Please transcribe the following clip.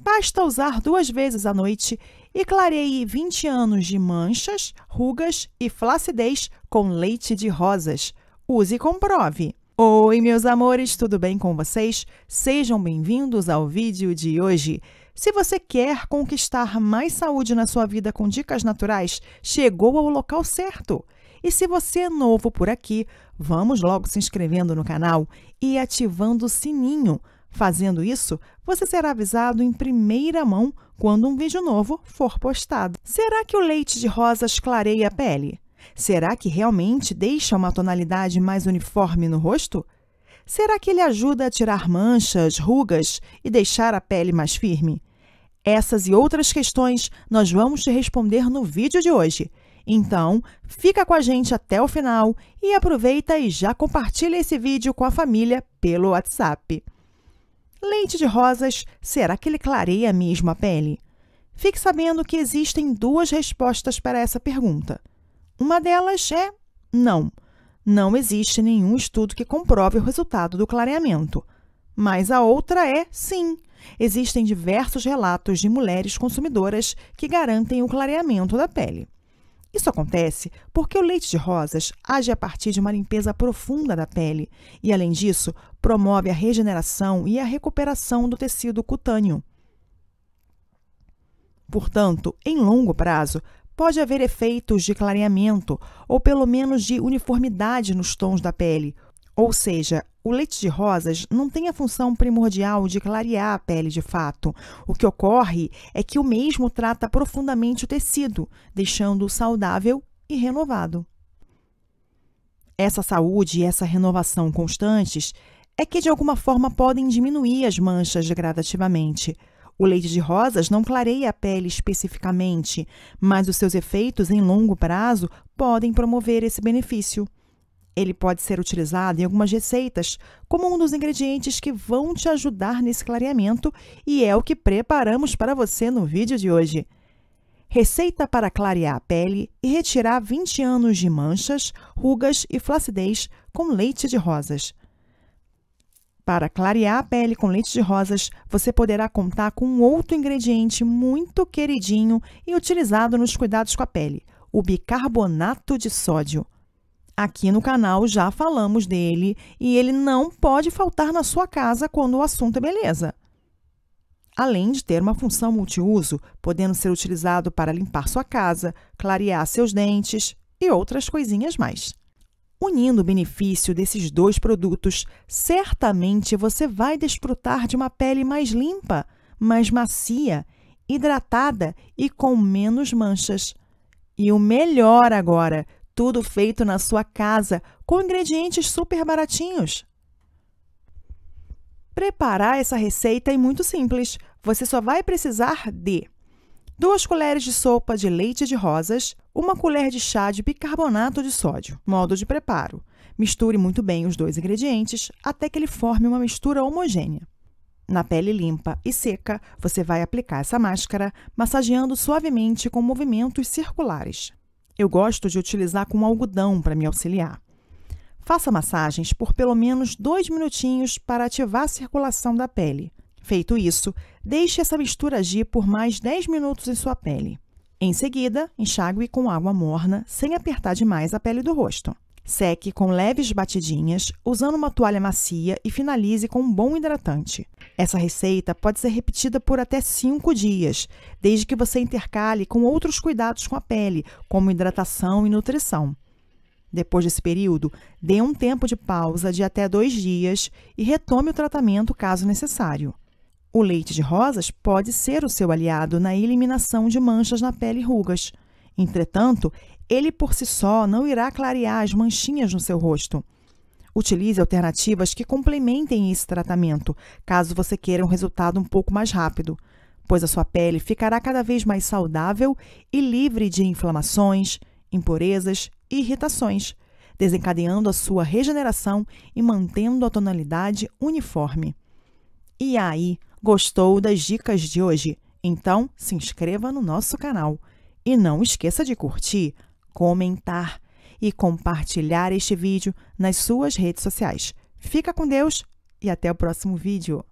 Basta usar duas vezes à noite e clareie 20 anos de manchas, rugas e flacidez com leite de rosas. Use e comprove. Oi, meus amores, tudo bem com vocês? Sejam bem-vindos ao vídeo de hoje. Se você quer conquistar mais saúde na sua vida com dicas naturais, chegou ao local certo. E se você é novo por aqui, vamos logo se inscrevendo no canal e ativando o sininho Fazendo isso, você será avisado em primeira mão quando um vídeo novo for postado. Será que o leite de rosas clareia a pele? Será que realmente deixa uma tonalidade mais uniforme no rosto? Será que ele ajuda a tirar manchas, rugas e deixar a pele mais firme? Essas e outras questões nós vamos te responder no vídeo de hoje. Então, fica com a gente até o final e aproveita e já compartilha esse vídeo com a família pelo WhatsApp. Leite de rosas, será que ele clareia mesmo a pele? Fique sabendo que existem duas respostas para essa pergunta. Uma delas é não. Não existe nenhum estudo que comprove o resultado do clareamento. Mas a outra é sim. Existem diversos relatos de mulheres consumidoras que garantem o clareamento da pele. Isso acontece porque o leite de rosas age a partir de uma limpeza profunda da pele e, além disso, promove a regeneração e a recuperação do tecido cutâneo. Portanto, em longo prazo, pode haver efeitos de clareamento ou pelo menos de uniformidade nos tons da pele, ou seja, o leite de rosas não tem a função primordial de clarear a pele de fato. O que ocorre é que o mesmo trata profundamente o tecido, deixando-o saudável e renovado. Essa saúde e essa renovação constantes é que de alguma forma podem diminuir as manchas gradativamente. O leite de rosas não clareia a pele especificamente, mas os seus efeitos em longo prazo podem promover esse benefício. Ele pode ser utilizado em algumas receitas como um dos ingredientes que vão te ajudar nesse clareamento e é o que preparamos para você no vídeo de hoje. Receita para clarear a pele e retirar 20 anos de manchas, rugas e flacidez com leite de rosas. Para clarear a pele com leite de rosas, você poderá contar com outro ingrediente muito queridinho e utilizado nos cuidados com a pele, o bicarbonato de sódio. Aqui no canal já falamos dele e ele não pode faltar na sua casa quando o assunto é beleza. Além de ter uma função multiuso, podendo ser utilizado para limpar sua casa, clarear seus dentes e outras coisinhas mais. Unindo o benefício desses dois produtos, certamente você vai desfrutar de uma pele mais limpa, mais macia, hidratada e com menos manchas. E o melhor agora, tudo feito na sua casa, com ingredientes super baratinhos. Preparar essa receita é muito simples. Você só vai precisar de 2 colheres de sopa de leite de rosas, 1 colher de chá de bicarbonato de sódio. Modo de preparo: misture muito bem os dois ingredientes até que ele forme uma mistura homogênea. Na pele limpa e seca, você vai aplicar essa máscara, massageando suavemente com movimentos circulares. Eu gosto de utilizar com algodão para me auxiliar. Faça massagens por pelo menos dois minutinhos para ativar a circulação da pele. Feito isso, deixe essa mistura agir por mais 10 minutos em sua pele. Em seguida, enxague com água morna, sem apertar demais a pele do rosto. Seque com leves batidinhas, usando uma toalha macia e finalize com um bom hidratante. Essa receita pode ser repetida por até 5 dias, desde que você intercale com outros cuidados com a pele, como hidratação e nutrição. Depois desse período, dê um tempo de pausa de até dois dias e retome o tratamento caso necessário. O leite de rosas pode ser o seu aliado na eliminação de manchas na pele e rugas. Entretanto, ele por si só não irá clarear as manchinhas no seu rosto. Utilize alternativas que complementem esse tratamento, caso você queira um resultado um pouco mais rápido, pois a sua pele ficará cada vez mais saudável e livre de inflamações, impurezas e irritações, desencadeando a sua regeneração e mantendo a tonalidade uniforme. E aí, gostou das dicas de hoje? Então, se inscreva no nosso canal e não esqueça de curtir comentar e compartilhar este vídeo nas suas redes sociais. Fica com Deus e até o próximo vídeo!